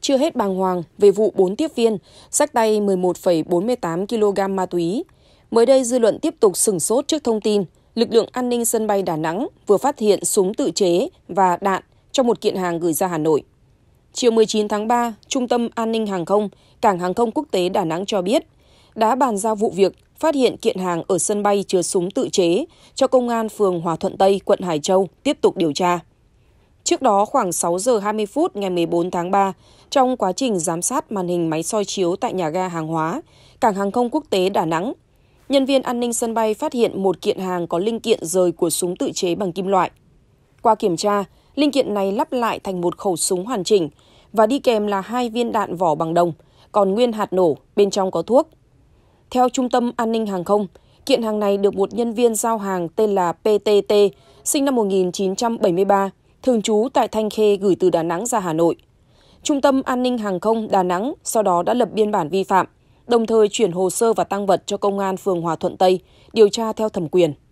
chưa hết bàng hoàng về vụ 4 tiếp viên, sách tay 11,48 kg ma túy. Mới đây dư luận tiếp tục sửng sốt trước thông tin lực lượng an ninh sân bay Đà Nẵng vừa phát hiện súng tự chế và đạn trong một kiện hàng gửi ra Hà Nội. Chiều 19 tháng 3, Trung tâm An ninh Hàng không, Cảng Hàng không Quốc tế Đà Nẵng cho biết đã bàn giao vụ việc phát hiện kiện hàng ở sân bay chứa súng tự chế cho Công an phường Hòa Thuận Tây, quận Hải Châu tiếp tục điều tra. Trước đó khoảng 6 giờ 20 phút ngày 14 tháng 3, trong quá trình giám sát màn hình máy soi chiếu tại nhà ga hàng hóa, cảng hàng không quốc tế Đà Nẵng, nhân viên an ninh sân bay phát hiện một kiện hàng có linh kiện rời của súng tự chế bằng kim loại. Qua kiểm tra, linh kiện này lắp lại thành một khẩu súng hoàn chỉnh và đi kèm là hai viên đạn vỏ bằng đồng, còn nguyên hạt nổ, bên trong có thuốc. Theo Trung tâm An ninh Hàng không, kiện hàng này được một nhân viên giao hàng tên là PTT, sinh năm 1973, thường trú tại Thanh Khê gửi từ Đà Nẵng ra Hà Nội. Trung tâm An ninh Hàng không Đà Nẵng sau đó đã lập biên bản vi phạm, đồng thời chuyển hồ sơ và tăng vật cho Công an phường Hòa Thuận Tây điều tra theo thẩm quyền.